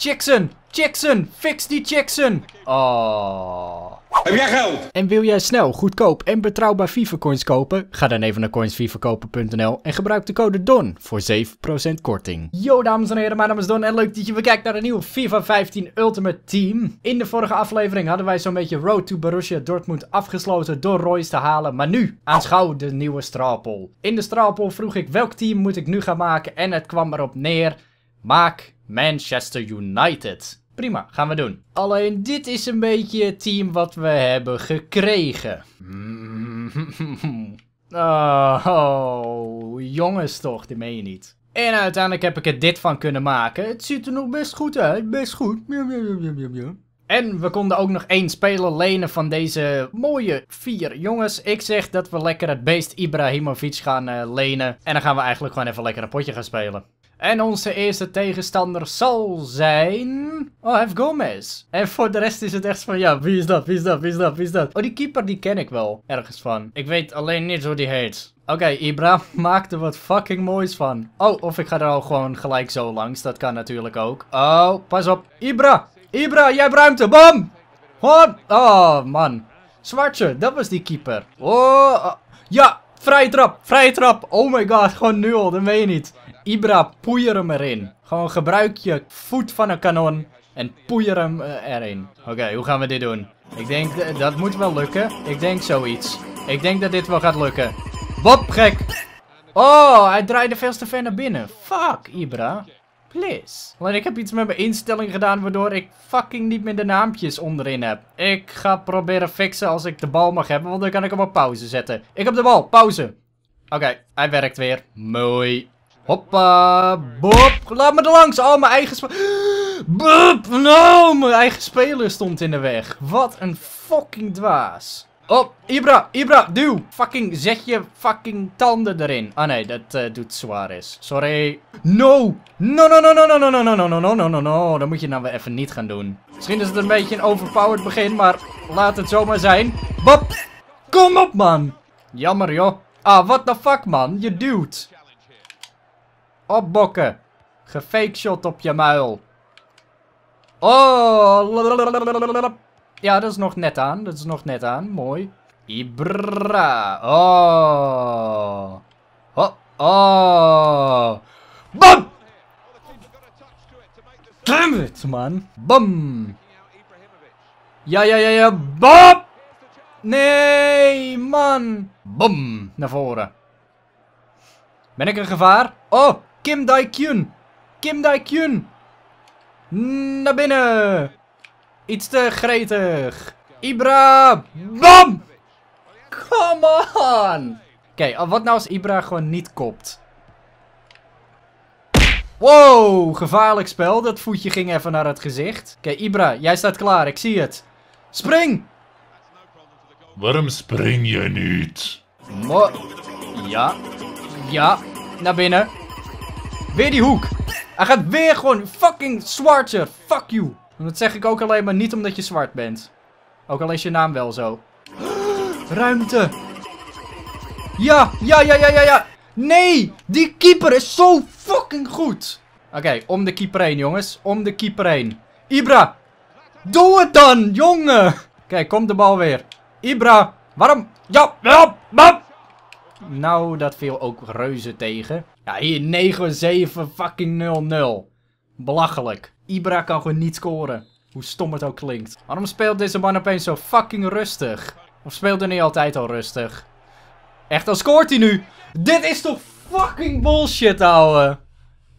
Jackson! Jackson! Fix die Jackson! Oh. Heb jij geld? En wil jij snel, goedkoop en betrouwbaar FIFA coins kopen? Ga dan even naar coinsVivakopen.nl en gebruik de code DON voor 7% korting. Yo dames en heren, mijn naam is Don en leuk dat je weer kijkt naar een nieuwe FIFA 15 Ultimate Team. In de vorige aflevering hadden wij zo'n beetje Road to Borussia Dortmund afgesloten door Royce te halen. Maar nu, aanschouw de nieuwe straalpol. In de straalpol vroeg ik welk team moet ik nu gaan maken en het kwam erop neer. Maak Manchester United. Prima, gaan we doen. Alleen dit is een beetje het team wat we hebben gekregen. Oh, jongens toch, die meen je niet. En uiteindelijk heb ik er dit van kunnen maken. Het ziet er nog best goed uit, best goed. En we konden ook nog één speler lenen van deze mooie vier jongens. Ik zeg dat we lekker het beest Ibrahimovic gaan eh, lenen. En dan gaan we eigenlijk gewoon even lekker een potje gaan spelen. En onze eerste tegenstander zal zijn... Oh, Hef Gomez. En voor de rest is het echt van, ja, wie is dat, wie is dat, wie is dat, wie is dat? Oh, die keeper die ken ik wel ergens van. Ik weet alleen niet hoe die heet. Oké, Ibra maakt er wat fucking moois van. Oh, of ik ga er al gewoon gelijk zo langs. Dat kan natuurlijk ook. Oh, pas op. Ibra! Ibra, jij hebt ruimte. Bam! Wat? Oh, man. Zwartje, dat was die keeper. Oh, oh, ja, vrije trap, vrije trap. Oh my god, gewoon nu al, dat weet je niet. Ibra, poeier hem erin. Gewoon gebruik je voet van een kanon en poeier hem eh, erin. Oké, hoe gaan we dit doen? Ik denk, eh, dat moet wel lukken. Ik denk zoiets. Ik denk dat dit wel gaat lukken. Bob, gek! Oh, hij draaide veel te ver naar binnen. Fuck, Ibra. Please. Alleen ik heb iets met mijn instelling gedaan waardoor ik fucking niet meer de naampjes onderin heb. Ik ga proberen fixen als ik de bal mag hebben, want dan kan ik hem op pauze zetten. Ik heb de bal, pauze. Oké, hij werkt weer. Mooi. Hoppa, bop. Laat me er langs. Oh, mijn eigen Bop, nou, mijn eigen speler stond in de weg. Wat een fucking dwaas. Oh, Ibra, Ibra, duw. Fucking, zet je fucking tanden erin. Ah nee, dat uh, doet Suarez. Sorry. No. No, no, no, no, no, no, no, no, no, no, no, no, no. Dat moet je nou weer even niet gaan doen. Misschien is het een beetje een overpowered begin, maar laat het zomaar zijn. Bop. Kom op, man. Jammer, joh. Ah, what the fuck, man. Je duwt. Opbokken. shot op je muil. Oh. Ja, dat is nog net aan. Dat is nog net aan. Mooi. Ibra. Oh. Oh. Bam! Damn it, man. Bam. Ja, ja, ja, ja. Bam! Nee, man. Bam. Naar voren. Ben ik een gevaar? Oh. Kim Daikyun, Kim Daikyun, Naar binnen. Iets te gretig. Ibra. Bam. Come on. Oké, wat nou als Ibra gewoon niet kopt? Wow, gevaarlijk spel. Dat voetje ging even naar het gezicht. Oké, Ibra, jij staat klaar. Ik zie het. Spring! Waarom spring je niet? Mo ja. Ja. Naar binnen. Weer die hoek. Hij gaat weer gewoon fucking zwarter. Fuck you. En dat zeg ik ook alleen maar niet omdat je zwart bent. Ook al is je naam wel zo. Ruimte. Ja, ja, ja, ja, ja, ja. Nee, die keeper is zo fucking goed. Oké, om de keeper heen, jongens. Om de keeper heen. Ibra. Doe het dan, jongen. Kijk, okay, komt de bal weer. Ibra. Waarom? Ja, ja, ja. Nou, dat viel ook reuze tegen. Ja, hier 9-7 fucking 0-0. Belachelijk. Ibra kan gewoon niet scoren. Hoe stom het ook klinkt. Waarom speelt deze man opeens zo fucking rustig? Of speelt hij niet altijd al rustig? Echt, dan scoort hij nu. Dit is toch fucking bullshit, ouwe.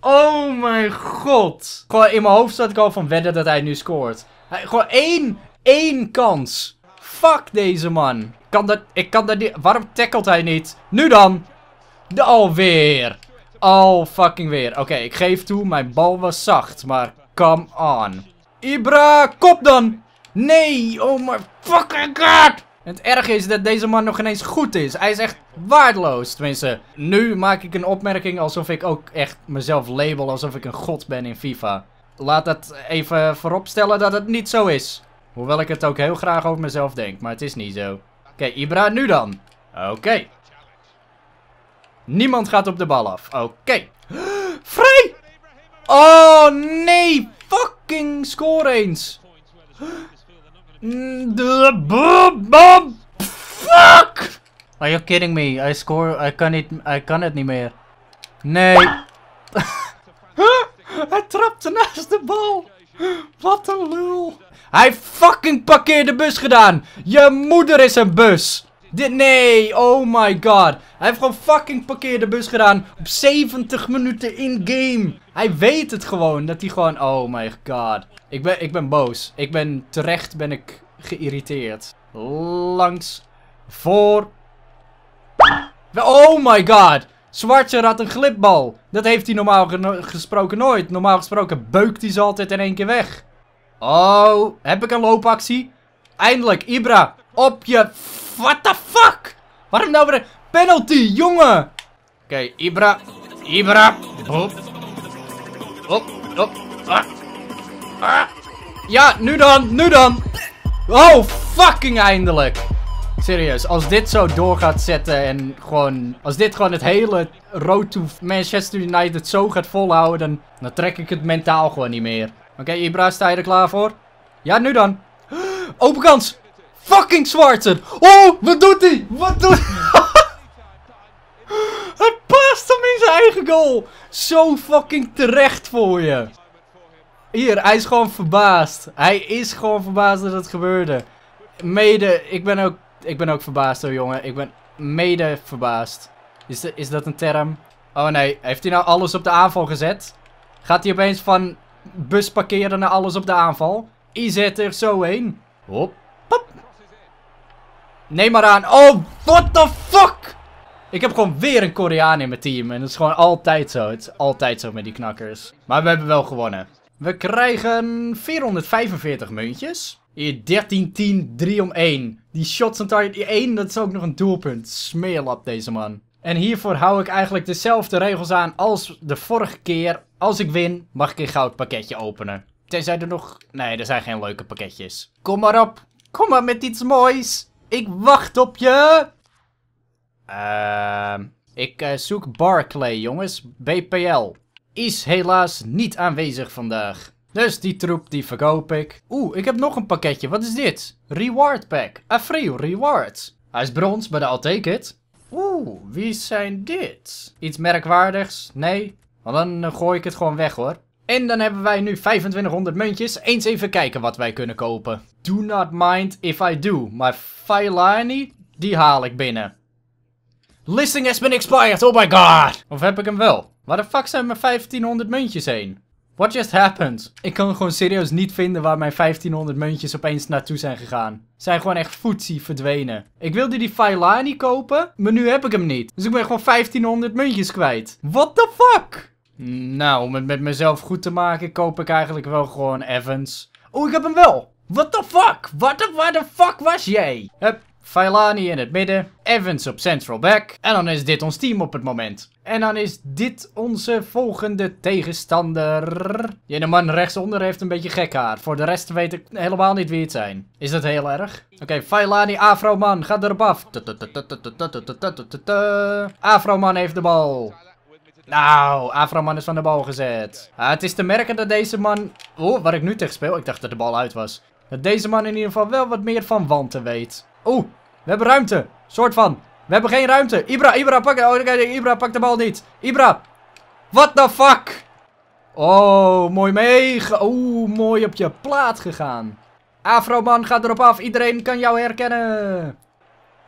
Oh mijn god. Gewoon in mijn hoofd zat ik al van wedden dat hij nu scoort. Hij, gewoon één, één kans. Fuck deze man kan dat, ik kan dat niet... Waarom tackelt hij niet? Nu dan! Alweer! Al fucking weer. Oké, ik geef toe, mijn bal was zacht, maar come on. Ibra, kop dan! Nee, oh my fucking god! het ergste is dat deze man nog ineens goed is. Hij is echt waardeloos. Tenminste, nu maak ik een opmerking alsof ik ook echt mezelf label alsof ik een god ben in FIFA. Laat dat even vooropstellen dat het niet zo is. Hoewel ik het ook heel graag over mezelf denk, maar het is niet zo. Oké, Ibra nu dan. Oké. Niemand gaat op de bal af. Oké. Vrij! Oh nee! Fucking score eens! Fuck! Are you kidding me? I score. I kan, I kan het niet meer. Nee. Hij trapte naast de bal. Wat een lul. Hij fucking parkeerde de bus gedaan. Je moeder is een bus. Dit, nee, oh my god. Hij heeft gewoon fucking parkeerde de bus gedaan op 70 minuten in-game. Hij weet het gewoon, dat hij gewoon, oh my god. Ik ben, ik ben boos. Ik ben, terecht ben ik geïrriteerd. Langs, voor. Oh my god. Zwartje had een glipbal. Dat heeft hij normaal gesproken nooit. Normaal gesproken beukt hij ze altijd in één keer weg. Oh, heb ik een loopactie? Eindelijk, Ibra. Op je... What the fuck? Waarom nou weer een penalty, jongen? Oké, Ibra. Ibra. Hop. Hop, hop. Ah. Ah. Ja, nu dan, nu dan. Oh, fucking eindelijk serieus, als dit zo door gaat zetten en gewoon... Als dit gewoon het hele road to Manchester United zo gaat volhouden, dan, dan trek ik het mentaal gewoon niet meer. Oké, okay, Ibra, sta je er klaar voor? Ja, nu dan. Open kans! Fucking Zwarten! Oh, wat doet hij? Wat doet hij? Het past hem in zijn eigen goal! Zo fucking terecht voor je. Hier, hij is gewoon verbaasd. Hij is gewoon verbaasd dat het gebeurde mede, ik ben ook ik ben ook verbaasd hoor, jongen. Ik ben mede verbaasd. Is, is dat een term? Oh nee, heeft hij nou alles op de aanval gezet? Gaat hij opeens van bus parkeren naar alles op de aanval? I zet er zo heen. Hop, pop. Neem maar aan. Oh, what the fuck? Ik heb gewoon weer een Koreaan in mijn team. En dat is gewoon altijd zo. Het is altijd zo met die knakkers. Maar we hebben wel gewonnen. We krijgen 445 muntjes. 13, 10, 3 om 1. Die shots on target 1, dat is ook nog een doelpunt. Smeerlap deze man. En hiervoor hou ik eigenlijk dezelfde regels aan als de vorige keer. Als ik win, mag ik een goud pakketje openen. Tenzij er nog... Nee, er zijn geen leuke pakketjes. Kom maar op. Kom maar met iets moois. Ik wacht op je. Ehm, ik eh, zoek Barclay, jongens. BPL. Is helaas niet aanwezig vandaag. Dus die troep, die verkoop ik. Oeh, ik heb nog een pakketje. Wat is dit? Reward pack. Afriel, rewards. Hij is brons, maar I'll take it. Oeh, wie zijn dit? Iets merkwaardigs? Nee? Want dan eh, gooi ik het gewoon weg hoor. En dan hebben wij nu 2500 muntjes. Eens even kijken wat wij kunnen kopen. Do not mind if I do. Maar Failani, die haal ik binnen. Listing has been expired, oh my god! Of heb ik hem wel? Waar de fuck zijn mijn 1500 muntjes heen? What just happened? Ik kan gewoon serieus niet vinden waar mijn 1500 muntjes opeens naartoe zijn gegaan. Zijn gewoon echt footsie verdwenen. Ik wilde die Failani kopen, maar nu heb ik hem niet. Dus ik ben gewoon 1500 muntjes kwijt. What the fuck? Nou, om het met mezelf goed te maken, koop ik eigenlijk wel gewoon Evans. Oh, ik heb hem wel! What the fuck? What the, what the fuck was jij? Heb Failani in het midden, Evans op central back. En dan is dit ons team op het moment. En dan is dit onze volgende tegenstander. Die de man rechtsonder heeft een beetje gek haar. Voor de rest weet ik helemaal niet wie het zijn. Is dat heel erg? Oké, okay, Failani, man, ga erop af. man heeft de bal. Nou, man is van de bal gezet. het is te merken dat deze man... Oh, waar ik nu tegen speel. Ik dacht dat de bal uit was. Dat deze man in ieder geval wel wat meer van wanten weet. Oeh, we hebben ruimte. Soort van. We hebben geen ruimte. Ibra, Ibra, pak, oh, okay, Ibra, pak de bal niet. Ibra. What the fuck? Oh, mooi mee. Oeh, mooi op je plaat gegaan. Afroman gaat erop af. Iedereen kan jou herkennen.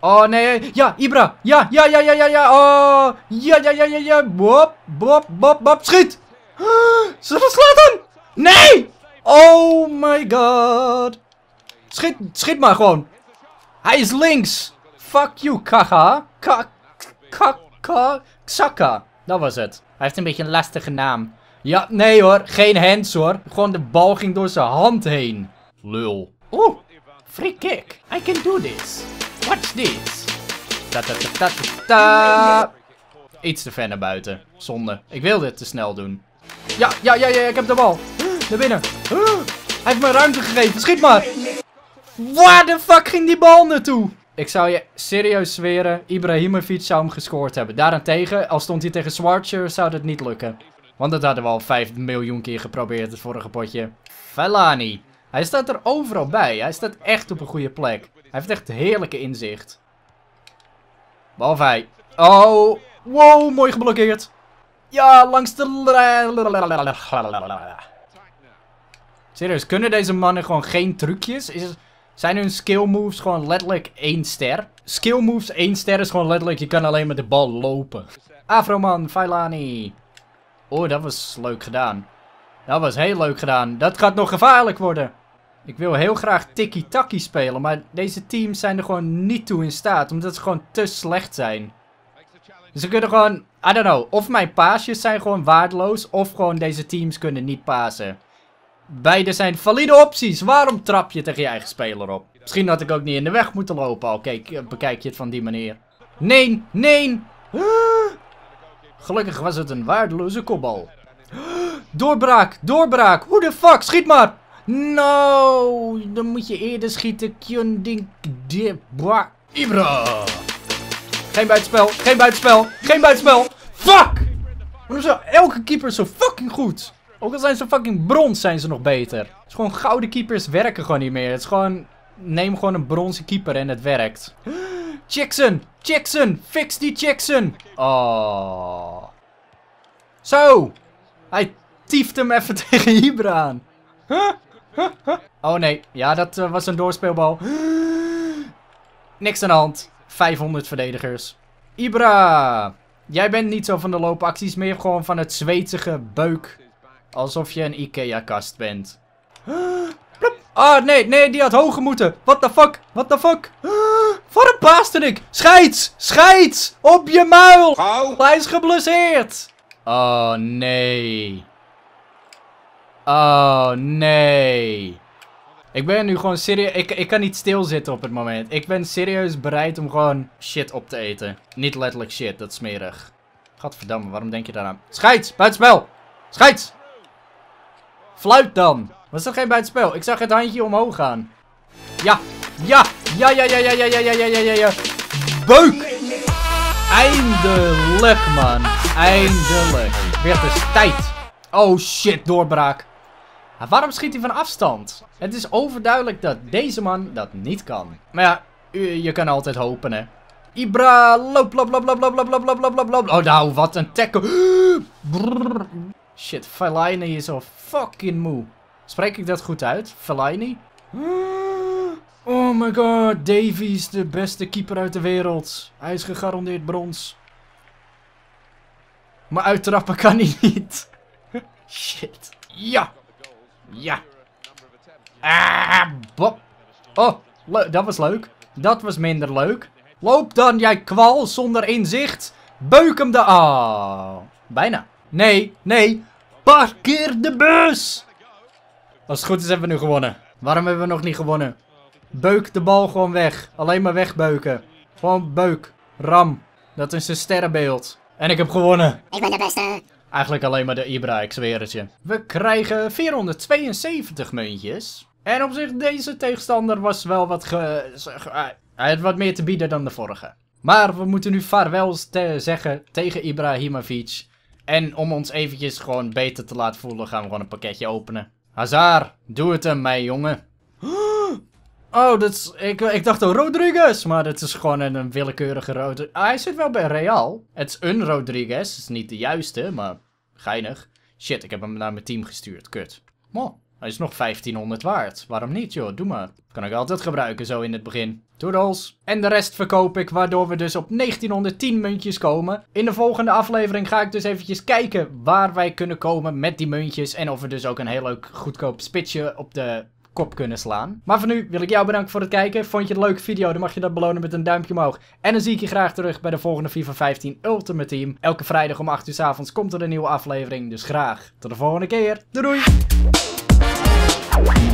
Oh, nee. Ja, Ibra. Ja, ja, ja, ja, ja, ja. Oh, ja, ja, ja, ja, ja. Bop, bop, bop, bop. Schiet. Ze verslaat Nee. Oh my god. Schiet, schiet maar gewoon. Hij is links. Fuck you, Kaga. Kaka. Xaka. Dat was het. Hij heeft een beetje een lastige naam. Ja, nee hoor. Geen hands hoor. Gewoon de bal ging door zijn hand heen. Lul. Oeh. Free kick. I can do this. Watch this. Ta ta ta ta ta. Iets te ver naar buiten. Zonde. Ik wil dit te snel doen. Ja, ja, ja, ja. Ik heb de bal. Naar binnen. Hij heeft me ruimte gegeven. Schiet maar. Waar de fuck ging die bal naartoe? Ik zou je serieus zweren, Ibrahimovic zou hem gescoord hebben. Daarentegen, al stond hij tegen Schwarzer, zou dat niet lukken. Want dat hadden we al 5 miljoen keer geprobeerd, het vorige potje. Velani. Hij staat er overal bij. Hij staat echt op een goede plek. Hij heeft echt heerlijke inzicht. Balvij. Oh. Wow, mooi geblokkeerd. Ja, langs de... Serieus, kunnen deze mannen gewoon geen trucjes? Is zijn hun skill moves gewoon letterlijk één ster? Skill moves één ster is gewoon letterlijk, je kan alleen met de bal lopen. Afroman, Failani. Oh, dat was leuk gedaan. Dat was heel leuk gedaan. Dat gaat nog gevaarlijk worden. Ik wil heel graag tiki-taki spelen, maar deze teams zijn er gewoon niet toe in staat. Omdat ze gewoon te slecht zijn. Ze kunnen gewoon, I don't know, of mijn paasjes zijn gewoon waardeloos, of gewoon deze teams kunnen niet pasen. Beide zijn valide opties. Waarom trap je tegen je eigen speler op? Misschien had ik ook niet in de weg moeten lopen. Al kijk, bekijk je het van die manier. Nee, nee. Gelukkig was het een waardeloze kopbal. Doorbraak, doorbraak. Hoe de fuck? Schiet maar. No, dan moet je eerder schieten. Kyundink Ibra. Geen buitenspel, geen buitenspel, geen buitenspel. Fuck! Waarom is elke keeper zo fucking goed? Ook al zijn ze fucking brons, zijn ze nog beter. Het is gewoon gouden keepers werken gewoon niet meer. Het is gewoon... Neem gewoon een bronzen keeper en het werkt. Jackson! Jackson! Fix die Jackson! Oh. Zo! Hij tieft hem even tegen Ibra aan. Oh nee. Ja, dat eh, was een doorspeelbal. Niks aan de hand. 500 verdedigers. Ibra! Jij bent niet zo van de loopacties, meer gewoon van het zwetige beuk Alsof je een Ikea-kast bent. Ah, nee, nee, die had hoger moeten. What the fuck? What the fuck? Wat een paasten ik. Scheids! Scheids! Op je muil! Hij is geblesseerd. Oh, nee. Oh, nee. Ik ben nu gewoon serieus... Ik, ik kan niet stilzitten op het moment. Ik ben serieus bereid om gewoon shit op te eten. Niet letterlijk shit, dat is smerig. Gadverdamme, waarom denk je daaraan? Scheids! Buitenspel! Scheids! Fluit dan. Was dat geen spel? Ik zag het handje omhoog gaan. Ja. Ja. Ja, ja, ja, ja, ja, ja, ja, ja, ja, ja. Beuk. Eindelijk, man. Eindelijk. Weer dus tijd. Oh, shit. Doorbraak. waarom schiet hij van afstand? Het is overduidelijk dat deze man dat niet kan. Maar ja, je kan altijd hopen, hè. Ibra, loop, loop, loop, loop, loop, loop, loop, loop, loop, loop. Oh, nou, wat een tackle. Shit, Falaini is al fucking moe. Spreek ik dat goed uit? Falaini. Oh my god, Davies, de beste keeper uit de wereld. Hij is gegarandeerd brons. Maar uittrappen kan hij niet. Shit. Ja. Ja. Ah, bop. Oh, dat was leuk. Dat was minder leuk. Loop dan, jij kwal, zonder inzicht. Beuk hem de... oh, ah, bijna. Nee, nee. Parkeer de bus! Als het goed is hebben we nu gewonnen. Waarom hebben we nog niet gewonnen? Beuk de bal gewoon weg. Alleen maar wegbeuken. Gewoon beuk. Ram. Dat is een sterrenbeeld. En ik heb gewonnen. Ik ben de beste. Eigenlijk alleen maar de Ibra, ik zweer het je. We krijgen 472 muntjes. En op zich, deze tegenstander was wel wat ge... Hij had wat meer te bieden dan de vorige. Maar we moeten nu vaarwel zeggen tegen Ibrahimovic. En om ons eventjes gewoon beter te laten voelen, gaan we gewoon een pakketje openen. Hazar, doe het hem mij, jongen. Oh, dat is, ik, ik dacht al Rodriguez, maar dat is gewoon een, willekeurige Rodriguez. Ah, hij zit wel bij Real. Het is een Rodriguez, het is niet de juiste, maar geinig. Shit, ik heb hem naar mijn team gestuurd, kut. Mo, hij is nog 1500 waard. Waarom niet, joh, doe maar. Kan ik altijd gebruiken, zo in het begin. En de rest verkoop ik, waardoor we dus op 1910 muntjes komen. In de volgende aflevering ga ik dus eventjes kijken waar wij kunnen komen met die muntjes. En of we dus ook een heel leuk goedkoop spitje op de kop kunnen slaan. Maar voor nu wil ik jou bedanken voor het kijken. Vond je het een leuke video, dan mag je dat belonen met een duimpje omhoog. En dan zie ik je graag terug bij de volgende FIFA 15 Ultimate Team. Elke vrijdag om 8 uur s avonds komt er een nieuwe aflevering. Dus graag tot de volgende keer. Doei doei!